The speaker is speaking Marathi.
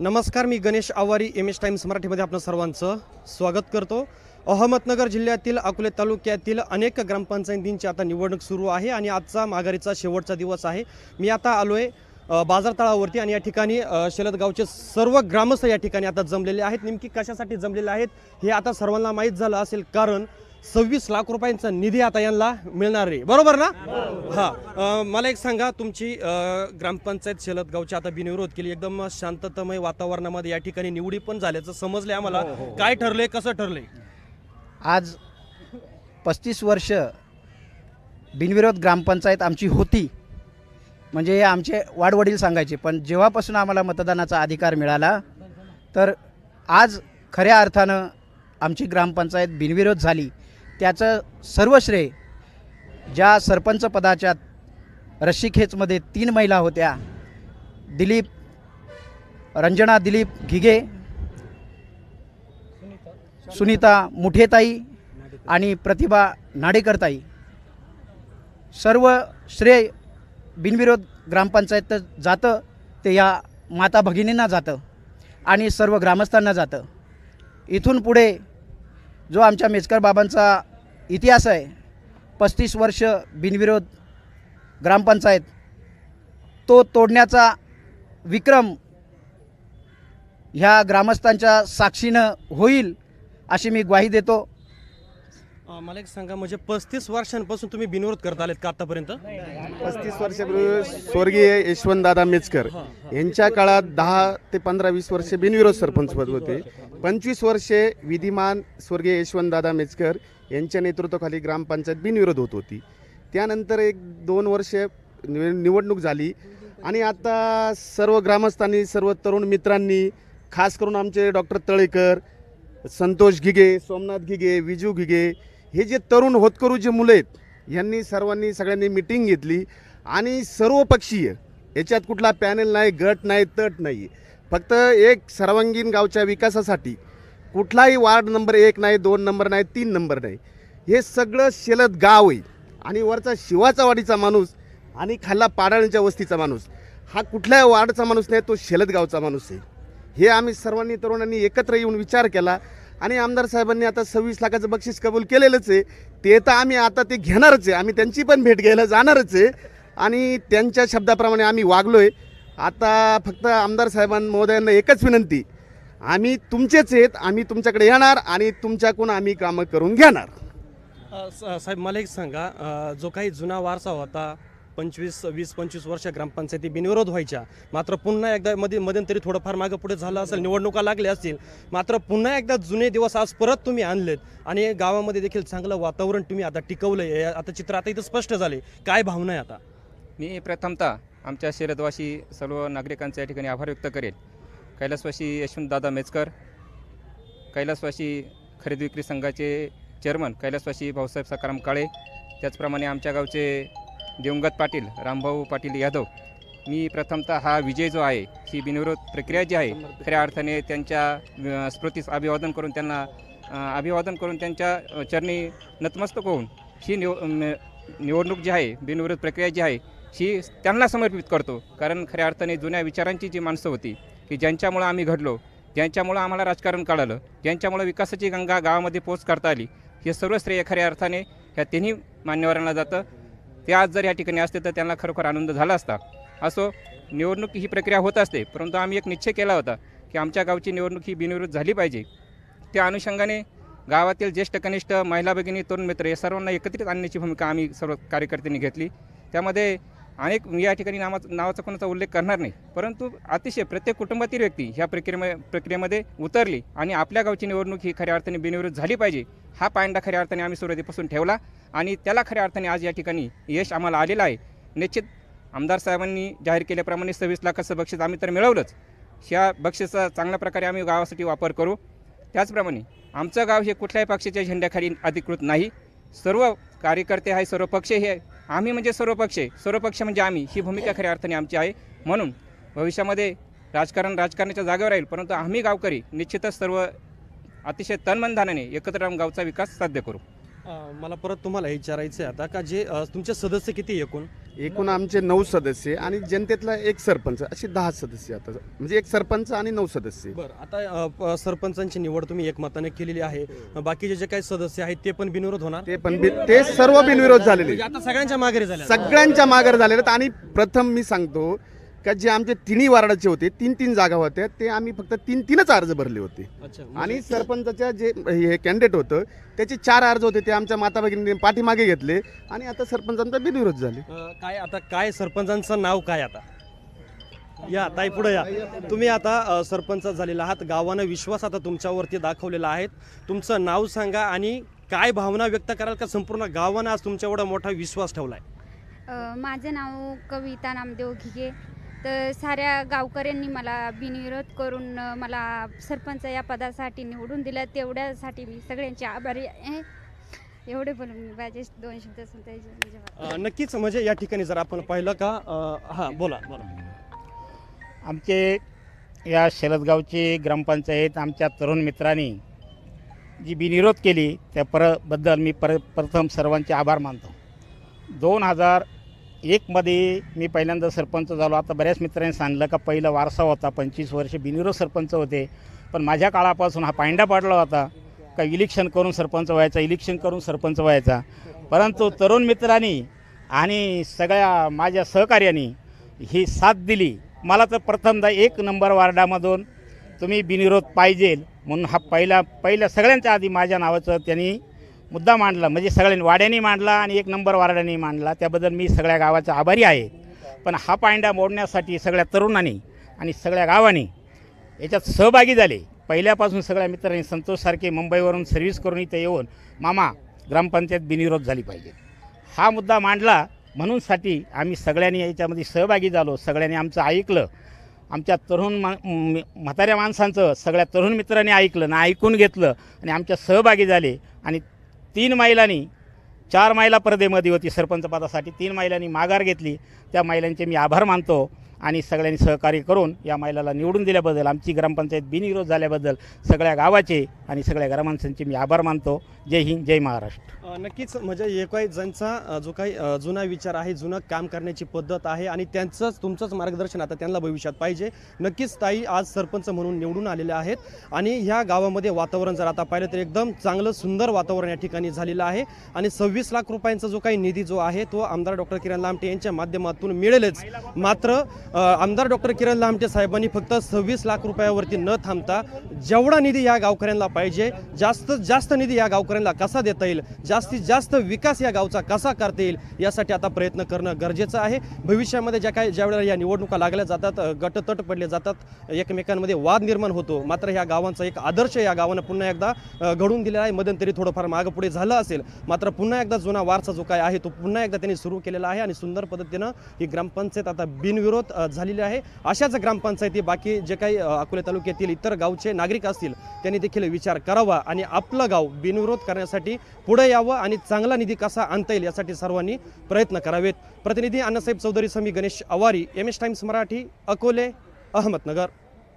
नमस्कार मी Ganesh Awari M S Times मराठीमध्ये आपण सर्वांचं स्वागत करतो अहमदनगर जिल्ह्यातील अकोले तालुक्यातील अनेक ग्रामपंचायतींची आता निवडणूक सुरू आहे आणि आजचा माघारीचा शेवटचा दिवस आहे मी आता आलो आहे बाजारतळावरती आणि या ठिकाणी शलदगावचे सर्व ग्रामस्थ या ठिकाणी आता जमलेले आहेत नेमकी कशासाठी जमलेले आहेत हे आता सर्वांना माहीत झालं असेल कारण सव्वीस लाख रुपयांचा निधी आता यांना मिळणार आहे बरोबर ना हां मला एक सांगा तुमची ग्रामपंचायत गावच्या आता बिनविरोध केली एकदम शांततमय वातावरणामध्ये या ठिकाणी निवडी पण झाल्याचं समजलंय आम्हाला हो, हो, हो. काय ठरले कसं ठरले आज पस्तीस वर्ष बिनविरोध ग्रामपंचायत आमची होती म्हणजे हे आमचे वाडवडील सांगायचे पण जेव्हापासून आम्हाला मतदानाचा अधिकार मिळाला तर आज खऱ्या अर्थानं आमची ग्रामपंचायत बिनविरोध झाली त्याचं सर्व श्रेय ज्या सरपंच पदाच्या रशिखेचमध्ये तीन महिला होत्या दिलीप रंजना दिलीप घिगे सुनीता मुठेताई आणि प्रतिभा नाडेकरताई सर्व श्रेय बिनविरोध ग्रामपंचायत जातं ते या माता भगिनींना जातं आणि सर्व ग्रामस्थांना जातं इथून पुढे जो आमच्या मेस्कर बाबांचा इतिहास आहे पस्तीस वर्ष बिनविरोध ग्रामपंचायत तो तोडण्याचा विक्रम ह्या ग्रामस्थांच्या साक्षीनं होईल अशी मी ग्वाही देतो मला एक सांगा म्हणजे पस्तीस वर्षांपासून तुम्ही बिनविरोध करत आलेत का आतापर्यंत पस्तीस वर्षापूर्वी स्वर्गीय यशवंतदादा मेचकर यांच्या काळात दहा ते पंधरा वीस वर्षे बिनविरोध सरपंच पद होते पंचवीस वर्षे विधिमान स्वर्गीय यशवंतदादा मेचकर यांच्या नेतृत्वाखाली ग्रामपंचायत बिनविरोध होत होती त्यानंतर एक दोन वर्ष निवडणूक झाली आणि आता सर्व ग्रामस्थांनी सर्व तरुण मित्रांनी खास करून आमचे डॉक्टर तळेकर संतोष घिगे सोमनाथ घिगे विजू घिगे हे जे तरुण होतकरू जे मुलं आहेत यांनी सर्वांनी सगळ्यांनी मिटिंग घेतली आणि सर्वपक्षीय याच्यात कुठला पॅनल नाही गट नाही तट नाही फक्त एक सर्वांगीण गावच्या विकासासाठी कुठलाही वार्ड नंबर एक नाही दोन नंबर नाही तीन नंबर नाही हे सगळं शेलत गाव आहे आणि वरचा शिवाचा वाडीचा माणूस आणि खाल्ला पाडाळींच्या वस्तीचा माणूस हा कुठल्या वाडचा माणूस नाही तो गावचा माणूस आहे हे आम्ही सर्वांनी तरुणांनी एकत्र येऊन विचार केला आणि आमदार साहेबांनी आता सव्वीस लाखाचं बक्षीस कबूल केलेलंच आहे ते तर आम्ही आता ते घेणारच आहे आम्ही त्यांची पण भेट घ्यायला जाणारच आहे आणि त्यांच्या शब्दाप्रमाणे आम्ही वागलो आहे आता फक्त आमदार साहेबां महोदयांना एकच विनंती आम्ही तुमचेच आहेत आम्ही तुमच्याकडे येणार आणि तुमच्याकडून आम्ही कामं करून घेणार साहेब मला एक सांगा जो काही जुना वारसा होता पंचवीस वीस पंचवीस वर्ष ग्रामपंचायती बिनविरोध व्हायच्या मात्र पुन्हा एकदा मध्ये मध्यंतरी थोडंफार मागं पुढे झालं असेल निवडणुका लागल्या असतील मात्र पुन्हा एकदा जुने दिवस आज परत तुम्ही आणलेत आणि गावामध्ये देखील चांगलं वातावरण तुम्ही आता टिकवलं आहे आता चित्र आता इथं स्पष्ट झाले काय भावना आहे आता मी प्रथमतः आमच्या शर्यतवाशी सर्व नागरिकांचा या ठिकाणी आभार व्यक्त करेल कैलासवाशी यशवंतदादा मेचकर कैलासवाशी खरेदी विक्री संघाचे चेअरमन कैलासवासी भाऊसाहेब सकाराम काळे त्याचप्रमाणे आमच्या गावचे दिवंगत पाटील रामभाऊ पाटील यादव मी प्रथमतः हा विजय जो आहे ही बिनविरोध प्रक्रिया जी आहे खऱ्या अर्थाने त्यांच्या स्मृतीस अभिवादन करून त्यांना अभिवादन करून त्यांच्या चरणी नतमस्तक होऊन ही निव निवडणूक जी आहे बिनविरोध प्रक्रिया जी आहे ही त्यांना समर्पित करतो कारण खऱ्या अर्थाने जुन्या विचारांची जी माणसं होती की ज्यांच्यामुळं आम्ही घडलो ज्यांच्यामुळं आम्हाला राजकारण कळालं ज्यांच्यामुळं विकासाची गंगा गावामध्ये पोच करता आली हे सर्व श्रेय एखाद्या अर्थाने ह्या तिन्ही मान्यवरांना जातं ते आज जर या ठिकाणी असते तर त्यांना खरोखर आनंद झाला असता असो निवडणूक ही प्रक्रिया होत असते परंतु आम्ही एक निश्चय केला होता की आमच्या गावची निवडणूक ही बिनविरोध झाली पाहिजे त्या अनुषंगाने गावातील ज्येष्ठ कनिष्ठ महिला भगिनी तरुण मित्र या सर्वांना एकत्रित आणण्याची भूमिका आम्ही सर्व कार्यकर्त्यांनी घेतली त्यामध्ये अनेक मी या ठिकाणी नावा नावाचा कोणाचा उल्लेख करणार नाही परंतु अतिशय प्रत्येक कुटुंबातील व्यक्ती ह्या प्रक्रियेमध्ये प्रक्रियेमध्ये उतरली आणि आपल्या गावची निवडणूक ही खऱ्या अर्थाने बिनविरोध झाली पाहिजे हा पायंडा खऱ्या अर्थाने आम्ही सुरुवातीपासून ठेवला आणि त्याला खऱ्या अर्थाने आज या ठिकाणी यश आम्हाला आलेलं आहे निश्चित आमदार साहेबांनी जाहीर केल्याप्रमाणे सव्वीस लाखाचं बक्षीस आम्ही तर मिळवलंच ह्या बक्षीसचा चांगल्या प्रकारे आम्ही गावासाठी वापर करू त्याचप्रमाणे आमचं गाव हे कुठल्याही पक्षाच्या झेंड्याखाली अधिकृत नाही सर्व कार्यकर्ते आहे सर्व पक्ष हे आम्ही म्हणजे सर्व पक्ष सर्व पक्ष म्हणजे आम्ही ही भूमिका खऱ्या अर्थाने आमची आहे म्हणून भविष्यामध्ये राजकारण राजकारणाच्या जागेवर राहील परंतु आम्ही गावकरी निश्चितच सर्व अतिशय तनमनधानाने एकत्र राहून गावचा विकास साध्य करू मला परत तुम्हाला विचारायचं आता का जे तुमचे सदस्य किती एकूण एकूण आमचे नऊ सदस्य आणि जनतेतला एक सरपंच असे दहा सदस्य आता म्हणजे एक सरपंच आणि नऊ सदस्य बर आता सरपंचांची निवड तुम्ही एकमताने केलेली आहे हो. बाकीचे जे काही सदस्य आहेत ते पण बिनविरोध होणार ते पण ते सर्व बिनविरोध झालेले म्हणजे आता सगळ्यांच्या माघारी झाले सगळ्यांच्या माघार झालेले आणि प्रथम मी सांगतो का जे आमचे तिन्ही वार्डाचे होते तीन तीन जागा होत्या ते आम्ही फक्त तीन तीनच अर्ज भरले होते म्हणजे आणि सरपंचाच्या जे हे कॅन्डिडेट होतं त्याचे चार अर्ज होते ते आमच्या माता भगिनी पाठीमागे घेतले आणि आता सरपंचांचा बिनविरोध झाले काय आता काय सरपंचांचं नाव काय आता या ताई पुढे या तुम्ही आता सरपंच झालेला आहात गावानं विश्वास आता तुमच्यावरती दाखवलेला आहे तुमचं नाव सांगा आणि काय भावना व्यक्त कराल का संपूर्ण गावानं आज तुमच्या मोठा विश्वास ठेवला आहे माझं नाव कविता नामदेव घिगे तर साऱ्या गावकऱ्यांनी मला बिनविरोध करून मला सरपंच या पदासाठी निवडून दिलं तेवढ्यासाठी मी सगळ्यांचे आभारी आहे एवढे बोलून मी दोन शब्द नक्कीच म्हणजे या ठिकाणी जर आपण पाहिलं का हां बोला बोला आमचे या शरदगावचे ग्रामपंचायत आमच्या तरुण मित्रांनी जी बिनिरोध केली त्या परबद्दल मी पर प्रथम सर्वांचे आभार मानतो दोन हजार एकमध्ये मी पहिल्यांदा सरपंच झालो आता बऱ्याच मित्रांनी सांगलं का पहिला वारसा होता पंचवीस वर्ष बिनविरोध सरपंच होते पण माझ्या काळापासून हा पायंडा पाडला होता का इलेक्शन करून सरपंच व्हायचा इलेक्शन करून सरपंच व्हायचा परंतु तरुण मित्रांनी आणि सगळ्या माझ्या सहकार्यानी ही साथ दिली मला तर प्रथमदा एक नंबर वार्डामधून तुम्ही बिनविरोध पाहिजेल म्हणून हा पहिला पहिल्या सगळ्यांच्या आधी माझ्या नावाचं त्यांनी मुद्दा मांडला म्हणजे सगळ्यांनी वाड्यांनी मांडला आणि एक नंबर वार्डाने मांडला त्याबद्दल मी सगळ्या गावाचा आभारी आहे पण हा पांडा मोडण्यासाठी सगळ्या तरुणांनी आणि सगळ्या गावाने याच्यात सहभागी झाले पहिल्यापासून सगळ्या मित्रांनी संतोषसारखे मुंबईवरून सर्व्हिस करून इथे येऊन मामा ग्रामपंचायत बिनविरोध झाली पाहिजे हा मुद्दा मांडला म्हणूनसाठी आम्ही सगळ्यांनी याच्यामध्ये सहभागी झालो सगळ्यांनी आमचं ऐकलं आमच्या तरुण मा म्हाताऱ्या माणसांचं सगळ्या तरुण मित्रांनी ऐकलं ना ऐकून घेतलं आणि आमच्या सहभागी झाले आणि तीन महिलांनी चार महिला परदेमध्ये होती सरपंच तीन महिलांनी माघार घेतली त्या महिलांचे मी आभार मानतो आणि सगळ्यांनी सहकार्य करून या महिलाला निवडून दिल्याबद्दल आमची ग्रामपंचायत बिनविरोध झाल्याबद्दल सगळ्या गावाचे आणि सगळ्या ग्रामस्थांचे मी आभार मानतो जय हिंद जय महाराष्ट्र नक्कीच म्हणजे एक ज्यांचा जो काही जुना विचार आहे जुनं काम करण्याची पद्धत आहे आणि त्यांचंच तुमचंच मार्गदर्शन आता त्यांना भविष्यात पाहिजे नक्कीच ताई आज सरपंच म्हणून निवडून आलेले आहेत आणि ह्या गावामध्ये वातावरण जर आता पाहिलं तर एकदम चांगलं सुंदर वातावरण या ठिकाणी झालेलं आहे आणि सव्वीस लाख रुपयांचा जो काही निधी जो आहे तो आमदार डॉक्टर किरण लामटे यांच्या माध्यमातून मिळेलच मात्र आमदार डॉक्टर किरण लामटे साहेबांनी फक्त सव्वीस लाख रुपयावरती न थांबता जेवढा निधी या गावकऱ्यांना पाहिजे जास्त जास्त निधी या गावकऱ्यांना कसा देता येईल जास्तीत जास्त विकास या गावचा कसा करता येईल यासाठी आता प्रयत्न करणं गरजेचं आहे भविष्यामध्ये ज्या काही ज्यावेळेला या निवडणुका लागल्या जातात गटतट पडले जातात एकमेकांमध्ये वाद निर्माण होतो मात्र या गावांचा एक आदर्श या गावानं पुन्हा एकदा घडून दिलेला आहे मदन थोडंफार मागं पुढे झालं असेल मात्र पुन्हा एकदा जुना वारसा जो काय आहे तो पुन्हा एकदा त्यांनी सुरू केलेला आहे आणि सुंदर पद्धतीनं ही ग्रामपंचायत आता बिनविरोध झालेली आहे अशाच ग्रामपंचायती बाकी जे काही अकोले तालुक्यातील इतर गावचे नागरिक असतील त्यांनी देखील विचार करावा आणि आपलं गाव बिनविरोध करण्यासाठी पुढे यावं आणि चांगला निधी कसा आणता येईल यासाठी सर्वांनी प्रयत्न करावेत प्रतिनिधी अण्णासाहेब चौधरी समी Ganesh Awari M S Times Marathi Akole Ahmednagar